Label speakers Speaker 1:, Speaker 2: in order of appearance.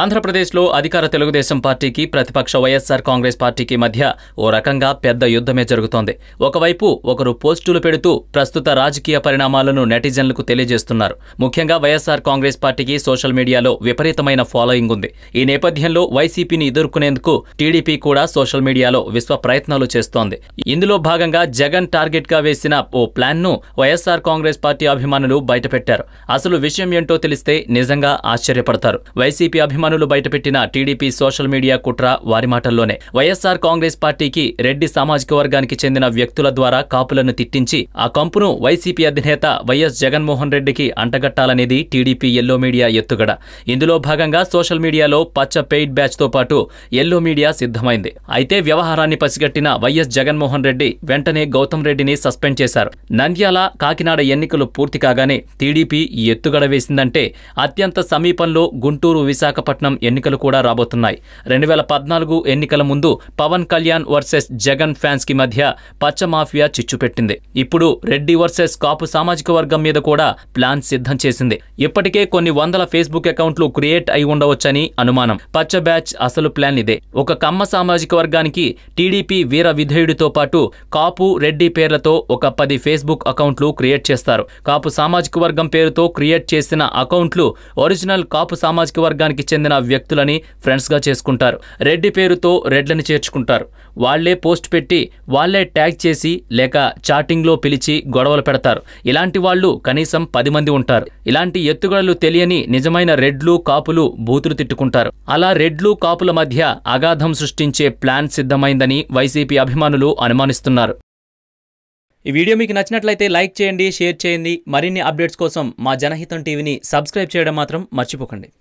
Speaker 1: ఆంధ్రప్రదేశ్లో అధికార తెలుగుదేశం పార్టీకి ప్రతిపక్ష వైఎస్సార్ కాంగ్రెస్ పార్టీకి మధ్య ఓ రకంగా పెద్ద యుద్ధమే జరుగుతోంది ఒకవైపు ఒకరు పోస్టులు పెడుతూ ప్రస్తుత రాజకీయ పరిణామాలను నెటిజన్లకు తెలియజేస్తున్నారు ముఖ్యంగా వైఎస్సార్ కాంగ్రెస్ పార్టీకి సోషల్ మీడియాలో విపరీతమైన ఫాలోయింగ్ ఉంది ఈ నేపథ్యంలో వైసీపీని ఎదుర్కొనేందుకు టీడీపీ కూడా సోషల్ మీడియాలో విశ్వ ప్రయత్నాలు చేస్తోంది ఇందులో భాగంగా జగన్ టార్గెట్గా వేసిన ఓ ప్లాన్ను వైఎస్సార్ కాంగ్రెస్ పార్టీ అభిమానులు బయటపెట్టారు అసలు విషయం ఏంటో తెలిస్తే నిజంగా ఆశ్చర్యపడతారు వైసీపీ అభిమానులు బయటపెట్టిన టీడీపీ సోషల్ మీడియా కుట్ర వారి మాటల్లోనే వైఎస్సార్ కాంగ్రెస్ పార్టీకి రెడ్డి సామాజిక వర్గానికి చెందిన వ్యక్తుల ద్వారా కాపులను తిట్టించి ఆ కంపును వైసీపీ అధినేత వైఎస్ జగన్మోహన్ రెడ్డికి అంటగట్టాలనేది టీడీపీ ఎల్లో మీడియా ఎత్తుగడ ఇందులో భాగంగా సోషల్ మీడియాలో పచ్చ పెయిడ్ బ్యాచ్ తో పాటు ఎల్లో మీడియా సిద్ధమైంది అయితే వ్యవహారాన్ని పసిగట్టిన వైఎస్ జగన్మోహన్ రెడ్డి వెంటనే గౌతమ్ రెడ్డిని సస్పెండ్ చేశారు నంద్యాల కాకినాడ ఎన్నికలు పూర్తి కాగానే టీడీపీ ఎత్తుగడ వేసిందంటే అత్యంత సమీపంలో గుంటూరు విశాఖపట్నం విశాఖపట్నం ఎన్నికలు కూడా రాబోతున్నాయి రెండు వేల పద్నాలుగు ఎన్నికల ముందు పవన్ కళ్యాణ్ వర్సెస్ జగన్ ఫ్యాన్స్ కి మధ్య పచ్చ మాఫియా చిచ్చు పెట్టింది ఇప్పుడు రెడ్డి వర్సెస్ కాపు సామాజిక వర్గం మీద కూడా ప్లాన్ సిద్ధం చేసింది ఇప్పటికే కొన్ని వందల ఫేస్బుక్ అకౌంట్లు క్రియేట్ అయి ఉండవచ్చని అనుమానం పచ్చ బ్యాచ్ అసలు ప్లాన్ ఇదే ఒక కమ్మ సామాజిక వర్గానికి టీడీపీ వీర విధేయుడితో పాటు కాపు రెడ్డి పేర్లతో ఒక పది ఫేస్బుక్ అకౌంట్లు క్రియేట్ చేస్తారు కాపు సామాజిక వర్గం పేరుతో క్రియేట్ చేసిన అకౌంట్లు ఒరిజినల్ కాపు సామాజిక వర్గానికి చెందిన వ్యక్తులని ఫ్రెండ్స్గా చేసుకుంటారు రెడ్డి పేరుతో రెడ్లని చేర్చుకుంటారు వాళ్లే పోస్ట్ పెట్టి వాళ్లే ట్యాగ్ చేసి లేక చాటింగ్లో పిలిచి గొడవలు పెడతారు ఇలాంటి వాళ్ళు కనీసం పది మంది ఉంటారు ఇలాంటి ఎత్తుగడలు తెలియని నిజమైన రెడ్లు కాపులు బూతులు తిట్టుకుంటారు అలా రెడ్లు కాపుల మధ్య అగాధం సృష్టించే ప్లాన్ సిద్ధమైందని వైసీపీ అభిమానులు అనుమానిస్తున్నారు ఈ వీడియో మీకు నచ్చినట్లయితే లైక్ చేయండి షేర్ చేయండి మరిన్ని అప్డేట్స్ కోసం మా జనహితం టీవీని సబ్స్క్రైబ్ చేయడం మాత్రం మర్చిపోకండి